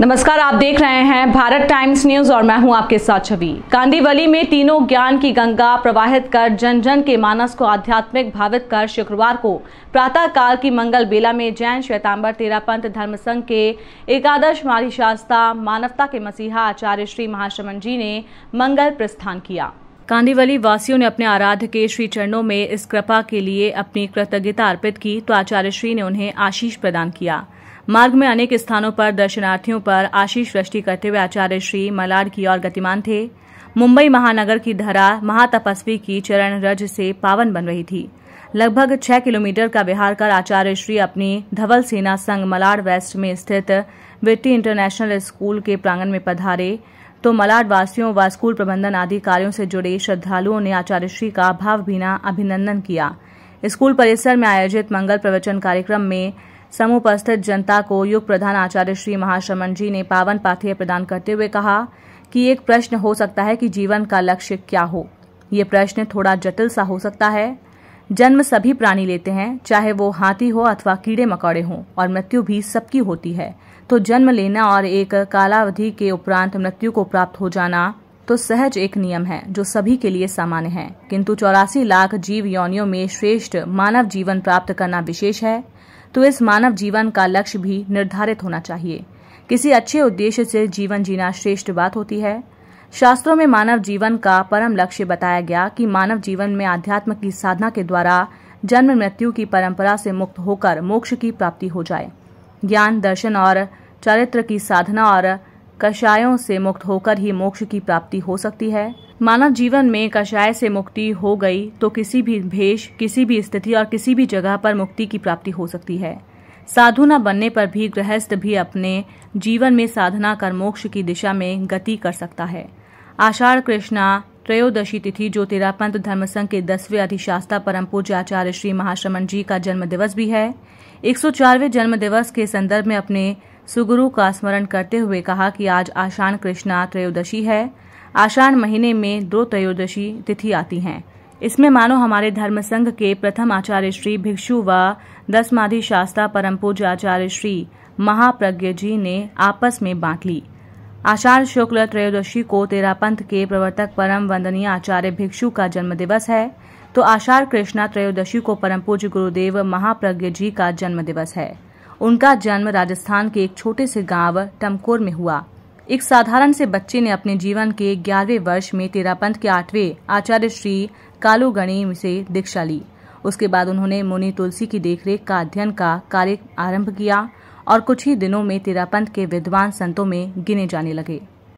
नमस्कार आप देख रहे हैं भारत टाइम्स न्यूज और मैं हूं आपके साथ छवि कांदीवली में तीनों ज्ञान की गंगा प्रवाहित कर जन जन के मानस को आध्यात्मिक भावित कर शुक्रवार को प्रातः काल की मंगल बेला में जैन श्वेतांबर तेरापंथ धर्म संघ के एकादश मारी शास्ता मानवता के मसीहा आचार्य श्री महाश्रमण जी ने मंगल प्रस्थान किया कांदीवली वासियों ने अपने आराध्य के श्री चरणों में इस कृपा के लिए अपनी कृतज्ञता अर्पित की तो आचार्य श्री ने उन्हें आशीष प्रदान किया मार्ग में अनेक स्थानों पर दर्शनार्थियों पर आशीष वृष्टि करते हुए आचार्य श्री मलाड की ओर गतिमान थे मुंबई महानगर की धरा महातपस्वी की चरण रज से पावन बन रही थी लगभग छह किलोमीटर का विहार कर आचार्य श्री अपनी धवल सेना संघ मलाड वेस्ट में स्थित विट्टी इंटरनेशनल स्कूल के प्रांगण में पधारे तो मलाड वासियों व स्कूल प्रबंधन आदि से जुड़े श्रद्धालुओं ने आचार्य श्री का भावभीना अभिनंदन किया स्कूल परिसर में आयोजित मंगल प्रवचन कार्यक्रम में समुपस्थित जनता को युग प्रधान आचार्य श्री महाश्रमण जी ने पावन पाथेय प्रदान करते हुए कहा कि एक प्रश्न हो सकता है कि जीवन का लक्ष्य क्या हो ये प्रश्न थोड़ा जटिल सा हो सकता है जन्म सभी प्राणी लेते हैं चाहे वो हाथी हो अथवा कीड़े मकौड़े हों और मृत्यु भी सबकी होती है तो जन्म लेना और एक कालावधि के उपरांत मृत्यु को प्राप्त हो जाना तो सहज एक नियम है जो सभी के लिए सामान्य है किंतु चौरासी लाख जीव योनियों में श्रेष्ठ मानव जीवन प्राप्त करना विशेष है तो इस मानव जीवन का लक्ष्य भी निर्धारित होना चाहिए किसी अच्छे उद्देश्य से जीवन जीना श्रेष्ठ बात होती है शास्त्रों में मानव जीवन का परम लक्ष्य बताया गया कि मानव जीवन में आध्यात्म की साधना के द्वारा जन्म मृत्यु की परंपरा से मुक्त होकर मोक्ष की प्राप्ति हो जाए ज्ञान दर्शन और चरित्र की साधना और कषायों से मुक्त होकर ही मोक्ष की प्राप्ति हो सकती है मानव जीवन में कषाय से मुक्ति हो गई तो किसी भी भेष किसी भी स्थिति और किसी भी जगह पर मुक्ति की प्राप्ति हो सकती है साधु न बनने पर भी गृहस्थ भी अपने जीवन में साधना कर मोक्ष की दिशा में गति कर सकता है आषाढ़ कृष्णा त्रयोदशी तिथि जो पंत धर्म संघ के दसवें अधिशास्ता परम पूज्य आचार्य श्री महाश्रमण जी का जन्म दिवस भी है एक चारवें जन्म दिवस के संदर्भ में अपने सुगुरु का स्मरण करते हुए कहा कि आज आषाढ़ कृष्णा त्रयोदशी है आषाढ़ महीने में दो त्रयोदशी तिथि आती हैं इसमें मानो हमारे धर्म संघ के प्रथम आचार्य श्री भिक्षु व दसमाधि शास्त्रा परम पूज्य आचार्य श्री महाप्रज्ञ जी ने आपस में बांट ली आषाढ़ शुक्ल त्रयोदशी को तेरा पंथ के प्रवर्तक परम वंदनीय आचार्य भिक्षु का जन्म दिवस है तो आषाढ़ कृष्णा त्रयोदशी को परम पूज्य गुरुदेव महाप्रज्ञ जी का जन्म दिवस है उनका जन्म राजस्थान के एक छोटे से गांव टमकोर में हुआ एक साधारण से बच्चे ने अपने जीवन के ग्यारहवें वर्ष में तेरापंथ के आठवें आचार्य श्री कालू गणी से दीक्षा ली उसके बाद उन्होंने मुनि तुलसी की देखरेख का अध्ययन का कार्य आरंभ किया और कुछ ही दिनों में तेरापंथ के विद्वान संतों में गिने जाने लगे